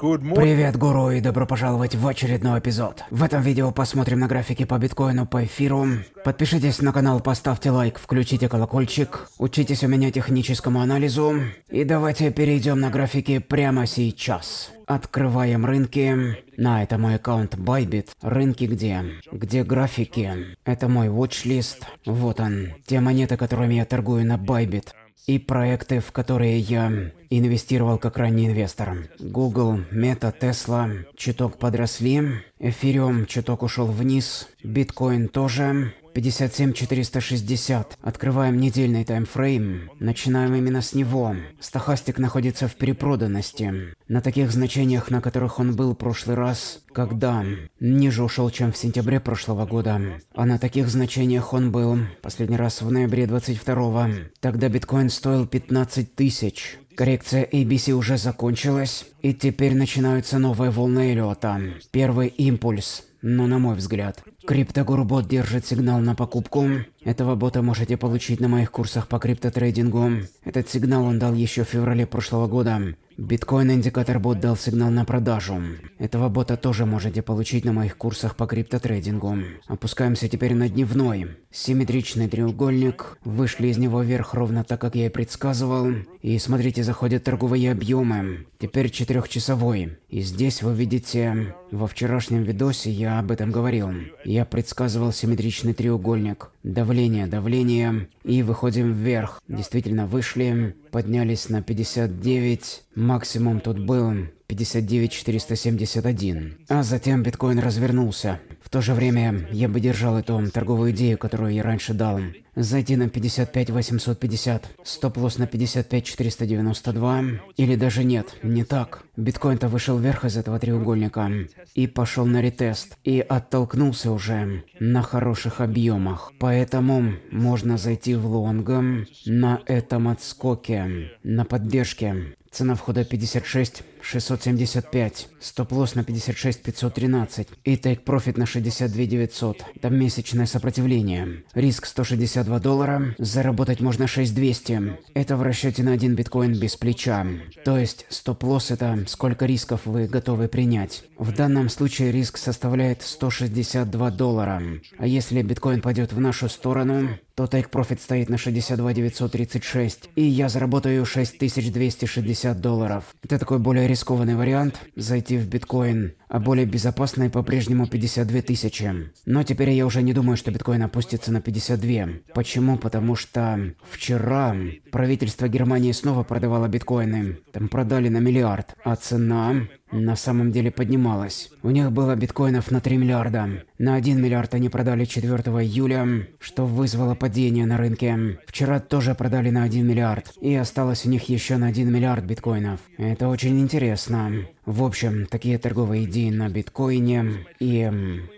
Привет, гуру, и добро пожаловать в очередной эпизод. В этом видео посмотрим на графики по биткоину, по эфиру. Подпишитесь на канал, поставьте лайк, включите колокольчик, учитесь у меня техническому анализу. И давайте перейдем на графики прямо сейчас. Открываем рынки. На, это мой аккаунт Bybit. Рынки где? Где графики? Это мой watchlist. Вот он. Те монеты, которыми я торгую на Bybit и проекты, в которые я инвестировал как ранний инвестор. Google, Meta, Tesla чуток подросли, Эфириум чуток ушел вниз, биткоин тоже. 57460. Открываем недельный таймфрейм. Начинаем именно с него. Стохастик находится в перепроданности. На таких значениях, на которых он был прошлый раз, когда ниже ушел, чем в сентябре прошлого года. А на таких значениях он был последний раз в ноябре 22 -го. Тогда биткоин стоил 15 тысяч. Коррекция ABC уже закончилась, и теперь начинаются новые волны Эллиота. Первый импульс, но ну, на мой взгляд, Криптогуру Бот держит сигнал на покупку. Этого бота можете получить на моих курсах по криптотрейдингу. Этот сигнал он дал еще в феврале прошлого года. Биткоин индикатор бот дал сигнал на продажу. Этого бота тоже можете получить на моих курсах по криптотрейдингу. Опускаемся теперь на дневной. Симметричный треугольник. Вышли из него вверх ровно так, как я и предсказывал. И смотрите, заходят торговые объемы. Теперь четырехчасовой. И здесь вы видите, во вчерашнем видосе я об этом говорил. Я я предсказывал симметричный треугольник давление, давление. И выходим вверх. Действительно, вышли, поднялись на 59. Максимум тут был 59471. А затем биткоин развернулся. В то же время я бы держал эту торговую идею, которую я раньше дал. Зайти на 55850, стоп-лосс на 55492, или даже нет, не так. Биткоин-то вышел вверх из этого треугольника и пошел на ретест, и оттолкнулся уже на хороших объемах. Поэтому Поэтому можно зайти в Лонгом на этом отскоке, на поддержке. Цена входа 56 675, стоп-лосс на 56 513 и тейк-профит на 62 900. Там месячное сопротивление. Риск 162 доллара, заработать можно 6200. Это в расчете на один биткоин без плеча. То есть стоп-лосс это сколько рисков вы готовы принять. В данном случае риск составляет 162 доллара. А если биткоин пойдет в нашу сторону, то Take Profit стоит на 62 936, и я заработаю 6260 долларов. Это такой более рискованный вариант, зайти в биткоин а более безопасные по-прежнему 52 тысячи. Но теперь я уже не думаю, что биткоин опустится на 52. Почему? Потому что вчера правительство Германии снова продавало биткоины. Там продали на миллиард, а цена на самом деле поднималась. У них было биткоинов на 3 миллиарда. На 1 миллиард они продали 4 июля, что вызвало падение на рынке. Вчера тоже продали на 1 миллиард, и осталось у них еще на 1 миллиард биткоинов. Это очень интересно. В общем, такие торговые идеи на биткоине. И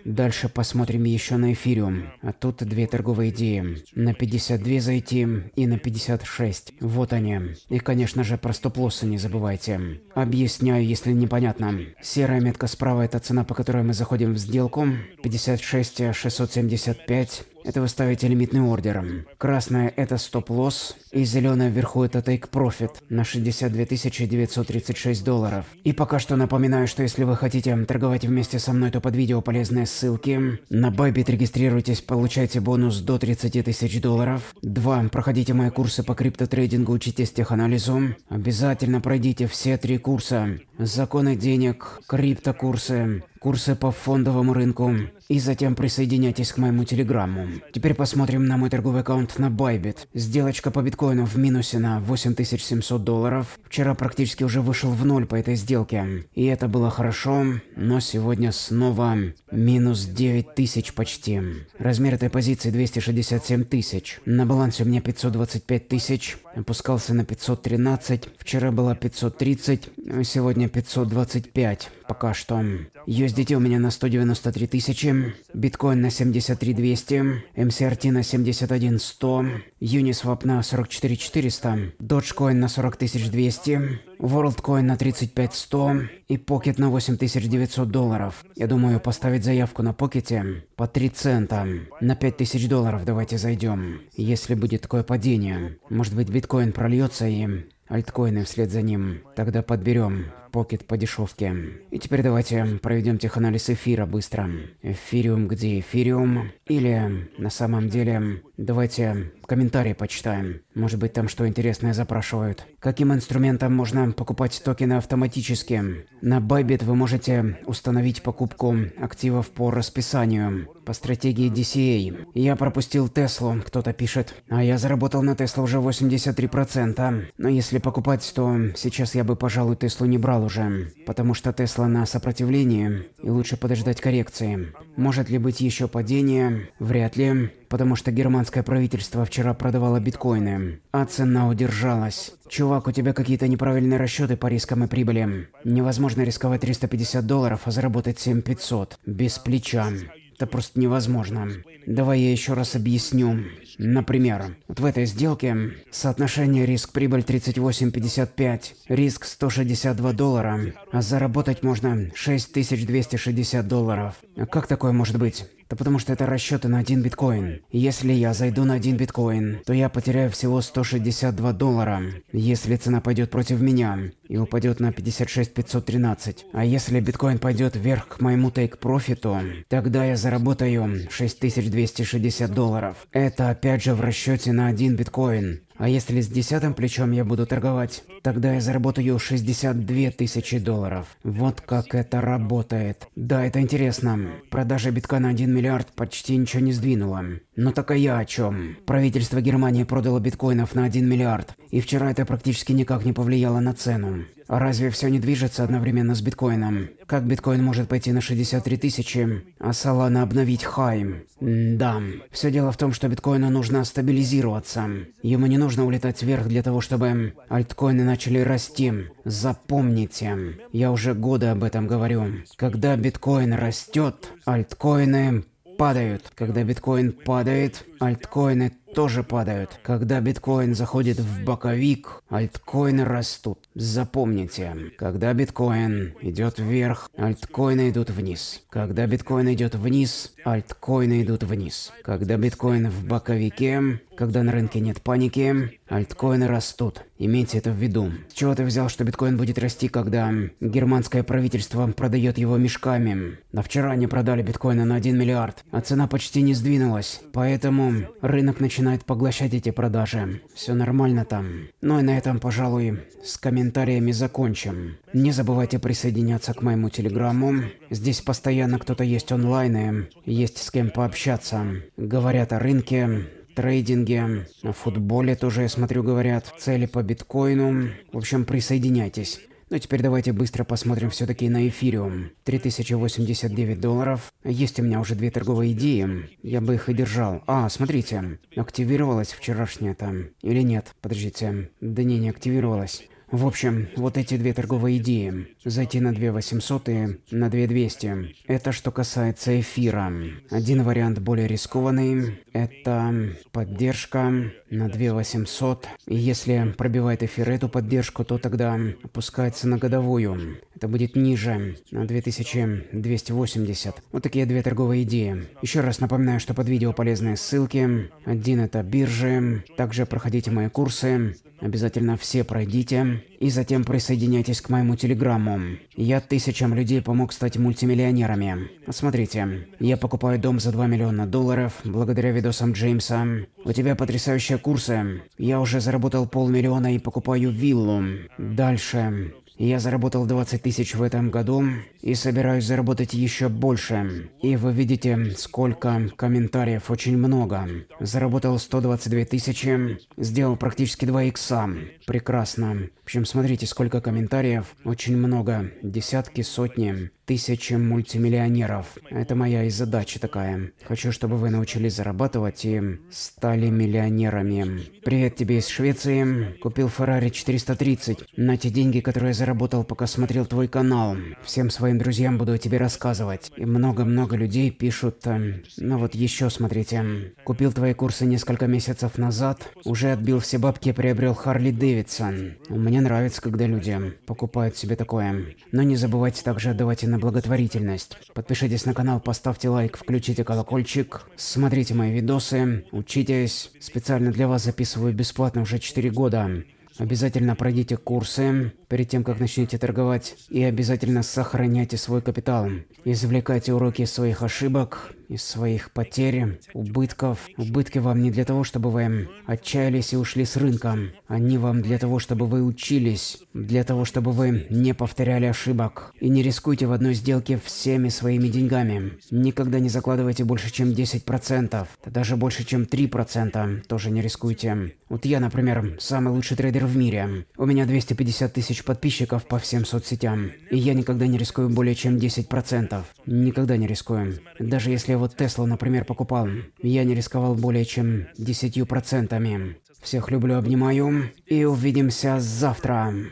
дальше посмотрим еще на эфириум. А тут две торговые идеи. На 52 зайти и на 56. Вот они. И, конечно же, про стоп-лоссы не забывайте. Объясняю, если непонятно. Серая метка справа – это цена, по которой мы заходим в сделку. 56 675 это вы ставите лимитный ордер. Красная – это стоп-лосс, и зеленая вверху – это тейк-профит на 62 936 долларов. И пока что напоминаю, что если вы хотите торговать вместе со мной, то под видео полезные ссылки. На Bybit регистрируйтесь, получайте бонус до 30 тысяч долларов. Два. Проходите мои курсы по криптотрейдингу, учитесь теханализу. Обязательно пройдите все три курса. Законы денег, криптокурсы курсы по фондовому рынку, и затем присоединяйтесь к моему телеграмму. Теперь посмотрим на мой торговый аккаунт на Bybit. Сделочка по биткоину в минусе на 8700 долларов. Вчера практически уже вышел в ноль по этой сделке, и это было хорошо, но сегодня снова минус 9000 почти. Размер этой позиции 267 тысяч. На балансе у меня 525 тысяч, опускался на 513, вчера было 530, сегодня 525 пока что. USDT у меня на 193 тысячи, биткоин на 73 200, MCRT на 71 100, Uniswap на 44 400, Dogecoin на 40 200, WorldCoin на 35 100 и Pocket на 8900 долларов. Я думаю поставить заявку на Покете по 3 цента. На 5000 долларов давайте зайдем. Если будет такое падение, может быть биткоин прольется и альткоины вслед за ним. Тогда подберем. Покет по дешевке. И теперь давайте проведем теханализ эфира быстро. Эфириум где эфириум? Или на самом деле давайте комментарии почитаем. Может быть там что интересное запрашивают. Каким инструментом можно покупать токены автоматически? На Bybit вы можете установить покупку активов по расписанию, по стратегии DCA. Я пропустил Теслу, кто-то пишет. А я заработал на Теслу уже 83%. Но если покупать, то сейчас я бы, пожалуй, Теслу не брал сказал уже, потому что Тесла на сопротивлении, и лучше подождать коррекции. Может ли быть еще падение? Вряд ли, потому что германское правительство вчера продавало биткоины, а цена удержалась. Чувак, у тебя какие-то неправильные расчеты по рискам и прибыли. Невозможно рисковать 350 долларов, а заработать 7500. Без плеча. Это просто невозможно. Давай я еще раз объясню. Например, вот в этой сделке соотношение риск-прибыль 38,55, риск 162 доллара, а заработать можно 6260 долларов. Как такое может быть? Да потому что это расчеты на один биткоин. Если я зайду на один биткоин, то я потеряю всего 162 доллара, если цена пойдет против меня и упадет на 56513, А если биткоин пойдет вверх к моему тейк-профиту, тогда я заработаю 6260 долларов. Это Опять же в расчете на один биткоин. А если с десятым плечом я буду торговать, тогда я заработаю 62 тысячи долларов. Вот как это работает. Да, это интересно. Продажа битка на 1 миллиард почти ничего не сдвинула. Ну так а я о чем? Правительство Германии продало биткоинов на 1 миллиард, и вчера это практически никак не повлияло на цену. А разве все не движется одновременно с биткоином? Как биткоин может пойти на 63 тысячи, а Солана обновить хайм? М да, все дело в том, что биткоину нужно стабилизироваться. Ему не нужно улетать вверх для того, чтобы альткоины начали расти. Запомните, я уже годы об этом говорю. Когда биткоин растет, альткоины падают. Когда биткоин падает, альткоины тоже падают. Когда биткоин заходит в боковик, альткоины растут. Запомните, когда биткоин идет вверх, альткоины идут вниз. Когда биткоин идет вниз, альткоины идут вниз. Когда биткоин в боковике, когда на рынке нет паники, альткоины растут. Имейте это в виду. С чего ты взял, что биткоин будет расти, когда германское правительство продает его мешками? На вчера они продали биткоина на 1 миллиард, а цена почти не сдвинулась. Поэтому потом рынок начинает поглощать эти продажи. Все нормально там. Ну и на этом, пожалуй, с комментариями закончим. Не забывайте присоединяться к моему телеграмму. Здесь постоянно кто-то есть онлайн и есть с кем пообщаться. Говорят о рынке, трейдинге, о футболе тоже, я смотрю, говорят, цели по биткоину. В общем, присоединяйтесь. Ну теперь давайте быстро посмотрим все-таки на эфириум. 3089 долларов. Есть у меня уже две торговые идеи. Я бы их и держал. А, смотрите. Активировалась вчерашняя там. Или нет? Подождите. Да не, не активировалась. В общем, вот эти две торговые идеи. Зайти на 2800 и на 2200. Это что касается эфира. Один вариант более рискованный. Это поддержка на 2800. И если пробивает эфир эту поддержку, то тогда опускается на годовую. Это будет ниже, на 2280. Вот такие две торговые идеи. Еще раз напоминаю, что под видео полезные ссылки. Один это биржи. Также проходите мои курсы. Обязательно все пройдите и затем присоединяйтесь к моему телеграмму. Я тысячам людей помог стать мультимиллионерами. Смотрите, я покупаю дом за 2 миллиона долларов благодаря видосам Джеймса. У тебя потрясающие курсы. Я уже заработал полмиллиона и покупаю виллу. Дальше. Я заработал 20 тысяч в этом году и собираюсь заработать еще больше. И вы видите, сколько комментариев, очень много. Заработал 122 тысячи, сделал практически 2 икса. Прекрасно. В общем, смотрите, сколько комментариев, очень много, десятки, сотни тысячам мультимиллионеров. Это моя и задача такая. Хочу, чтобы вы научились зарабатывать и стали миллионерами. Привет тебе из Швеции. Купил Ferrari 430 на те деньги, которые я заработал, пока смотрел твой канал. Всем своим друзьям буду тебе рассказывать. И много-много людей пишут... Э, ну вот еще смотрите. Купил твои курсы несколько месяцев назад. Уже отбил все бабки и приобрел Харли Дэвидсон. Мне нравится, когда люди покупают себе такое. Но не забывайте также отдавать и на благотворительность. Подпишитесь на канал, поставьте лайк, включите колокольчик, смотрите мои видосы, учитесь. Специально для вас записываю бесплатно уже 4 года. Обязательно пройдите курсы перед тем, как начнете торговать. И обязательно сохраняйте свой капитал. Извлекайте уроки из своих ошибок, из своих потерь, убытков. Убытки вам не для того, чтобы вы отчаялись и ушли с рынка. Они вам для того, чтобы вы учились, для того, чтобы вы не повторяли ошибок. И не рискуйте в одной сделке всеми своими деньгами. Никогда не закладывайте больше, чем 10%. Даже больше, чем 3% тоже не рискуйте. Вот я, например, самый лучший трейдер блогер в мире. У меня 250 тысяч подписчиков по всем соцсетям. И я никогда не рискую более чем 10%. Никогда не рискую. Даже если я вот Тесла, например, покупал, я не рисковал более чем 10%. Всех люблю, обнимаю. И увидимся завтра.